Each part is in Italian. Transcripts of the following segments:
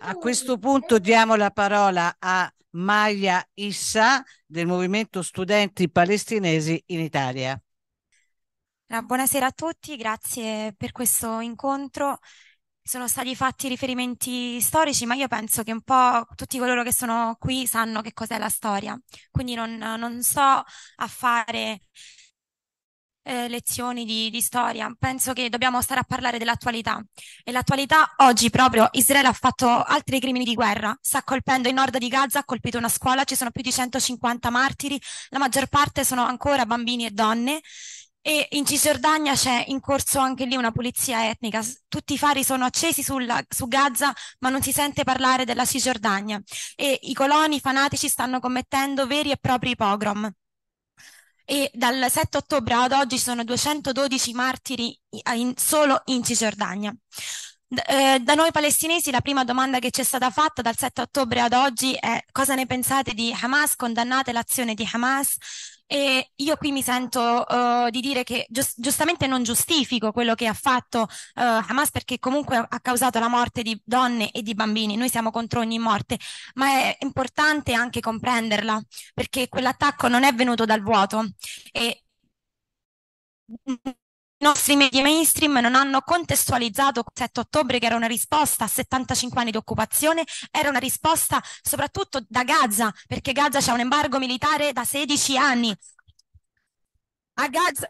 A questo punto diamo la parola a Maya Issa del Movimento Studenti Palestinesi in Italia. Ah, buonasera a tutti, grazie per questo incontro. Sono stati fatti riferimenti storici, ma io penso che un po' tutti coloro che sono qui sanno che cos'è la storia, quindi non, non sto a fare eh, lezioni di, di, storia, penso che dobbiamo stare a parlare dell'attualità. E l'attualità oggi proprio Israele ha fatto altri crimini di guerra, sta colpendo il nord di Gaza, ha colpito una scuola, ci sono più di 150 martiri, la maggior parte sono ancora bambini e donne. E in Cisgiordania c'è in corso anche lì una pulizia etnica. Tutti i fari sono accesi sulla, su Gaza, ma non si sente parlare della Cisgiordania. E i coloni fanatici stanno commettendo veri e propri pogrom e dal 7 ottobre ad oggi sono 212 martiri eh, in, solo in Cisgiordania. Eh, da noi palestinesi la prima domanda che ci è stata fatta dal 7 ottobre ad oggi è cosa ne pensate di Hamas? Condannate l'azione di Hamas? E io qui mi sento uh, di dire che giust- giustamente non giustifico quello che ha fatto uh, Hamas perché comunque ha causato la morte di donne e di bambini. Noi siamo contro ogni morte, ma è importante anche comprenderla perché quell'attacco non è venuto dal vuoto e i nostri media mainstream non hanno contestualizzato 7 ottobre che era una risposta a 75 anni di occupazione, era una risposta soprattutto da Gaza, perché Gaza c'è un embargo militare da 16 anni. A Gaza,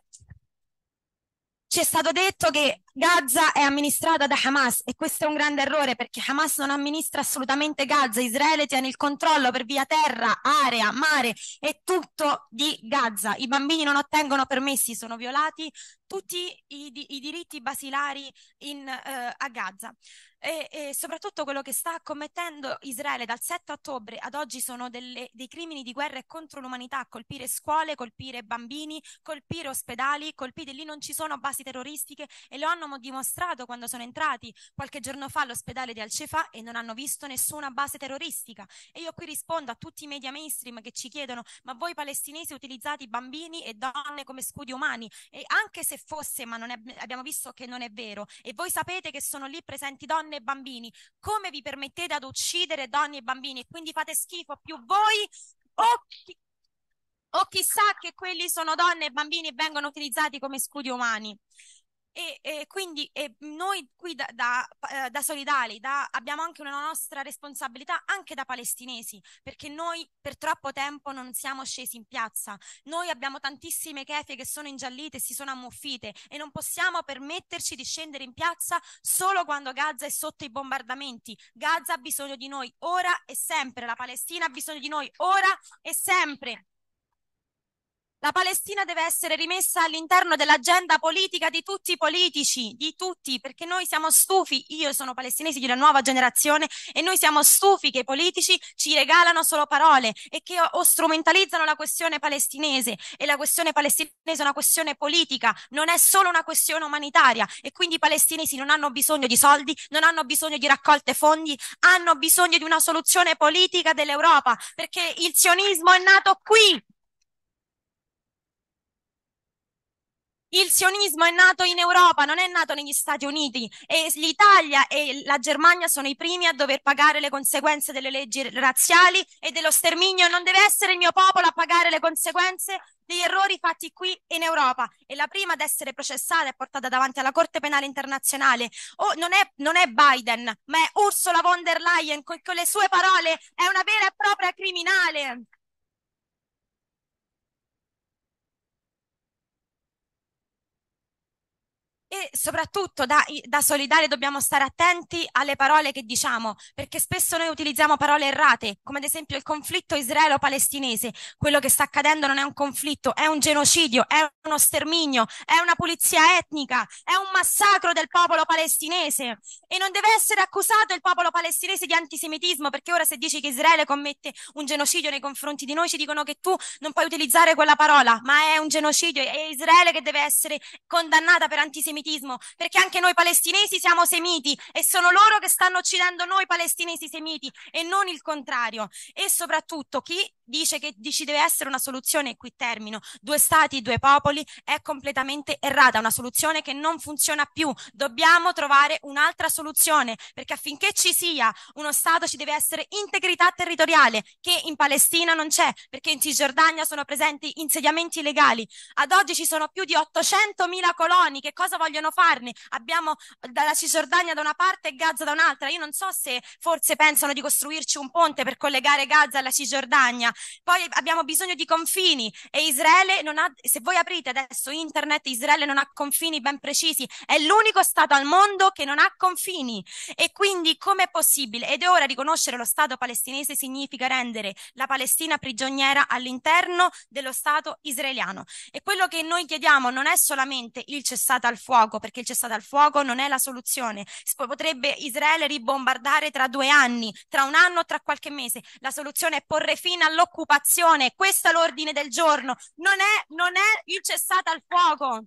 ci è stato detto che Gaza è amministrata da Hamas e questo è un grande errore perché Hamas non amministra assolutamente Gaza, Israele tiene il controllo per via terra, area, mare e tutto di Gaza. I bambini non ottengono permessi, sono violati tutti i, i diritti basilari in, uh, a Gaza e, e, soprattutto quello che sta commettendo Israele dal 7 ottobre ad oggi sono delle, dei crimini di guerra e contro l'umanità, colpire scuole, colpire bambini, colpire ospedali, colpite lì non ci sono basi terroristiche e lo hanno dimostrato quando sono entrati qualche giorno fa all'ospedale di Alcefa e non hanno visto nessuna base terroristica. E io qui rispondo a tutti i media mainstream che ci chiedono ma voi palestinesi utilizzate bambini e donne come scudi umani e anche se fosse, ma è, abbiamo visto che non è vero e voi sapete che sono lì presenti donne donne e bambini. Come vi permettete ad uccidere donne e bambini? E quindi fate schifo più voi o, chi... o chissà che quelli sono donne e bambini e vengono utilizzati come scudi umani. E, e quindi e noi qui da, da, eh, da solidali da, abbiamo anche una nostra responsabilità anche da palestinesi, perché noi per troppo tempo non siamo scesi in piazza. Noi abbiamo tantissime chefie che sono ingiallite, e si sono ammuffite e non possiamo permetterci di scendere in piazza solo quando Gaza è sotto i bombardamenti. Gaza ha bisogno di noi ora e sempre, la Palestina ha bisogno di noi ora e sempre. La Palestina deve essere rimessa all'interno dell'agenda politica di tutti i politici, di tutti, perché noi siamo stufi, io sono palestinese di una nuova generazione e noi siamo stufi che i politici ci regalano solo parole e che o strumentalizzano la questione palestinese e la questione palestinese è una questione politica, non è solo una questione umanitaria e quindi i palestinesi non hanno bisogno di soldi, non hanno bisogno di raccolte fondi, hanno bisogno di una soluzione politica dell'Europa, perché il sionismo è nato qui, il sionismo è nato in Europa, non è nato negli Stati Uniti e l'Italia e la Germania sono i primi a dover pagare le conseguenze delle leggi razziali e dello sterminio. Non deve essere il mio popolo a pagare le conseguenze degli errori fatti qui in Europa e la prima ad essere processata e portata davanti alla Corte Penale Internazionale oh, non, è, non è Biden, ma è Ursula von der Leyen con, con le sue parole è una vera e propria criminale. E soprattutto da, da, solidale dobbiamo stare attenti alle parole che diciamo, perché spesso noi utilizziamo parole errate, come ad esempio il conflitto israelo-palestinese. Quello che sta accadendo non è un conflitto, è un genocidio, è uno sterminio, è una pulizia etnica, è un massacro del popolo palestinese. E non deve essere accusato il popolo palestinese di antisemitismo, perché ora se dici che Israele commette un genocidio nei confronti di noi ci dicono che tu non puoi utilizzare quella parola, ma è un genocidio, è Israele che deve essere condannata per antisemitismo antisemitismo, perché anche noi palestinesi siamo semiti e sono loro che stanno uccidendo noi palestinesi semiti e non il contrario. E soprattutto chi dice che ci deve essere una soluzione, e qui termino, due stati, due popoli, è completamente errata, una soluzione che non funziona più. Dobbiamo trovare un'altra soluzione, perché affinché ci sia uno Stato ci deve essere integrità territoriale, che in Palestina non c'è, perché in Cisgiordania sono presenti insediamenti illegali. Ad oggi ci sono più di 800.000 coloni, che cosa vogliono farne? Abbiamo dalla Cisgiordania da una parte e Gaza da un'altra. Io non so se forse pensano di costruirci un ponte per collegare Gaza alla Cisgiordania, poi abbiamo bisogno di confini e Israele non ha, se voi aprite adesso internet, Israele non ha confini ben precisi, è l'unico Stato al mondo che non ha confini e quindi com'è possibile? Ed ora riconoscere lo Stato palestinese significa rendere la Palestina prigioniera all'interno dello Stato israeliano e quello che noi chiediamo non è solamente il cessato al fuoco, perché il cessato al fuoco non è la soluzione, potrebbe Israele ribombardare tra due anni, tra un anno, o tra qualche mese, la soluzione è porre fine all'ora l'occupazione, questo è l'ordine del giorno, non è, non è il cessate al fuoco.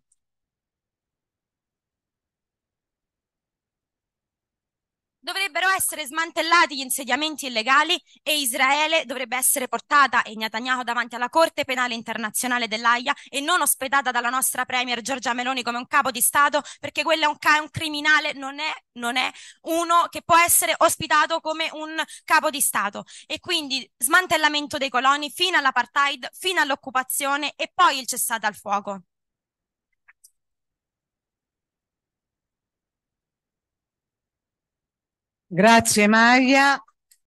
dovrebbero essere smantellati gli insediamenti illegali e Israele dovrebbe essere portata e Netanyahu davanti alla Corte Penale Internazionale dell'AIA e non ospedata dalla nostra Premier Giorgia Meloni come un capo di Stato perché quello è un, ca- un criminale, non è, non è, uno che può essere ospitato come un capo di Stato. E quindi smantellamento dei coloni fino all'apartheid, fino all'occupazione e poi il cessato al fuoco. Grazie Maria.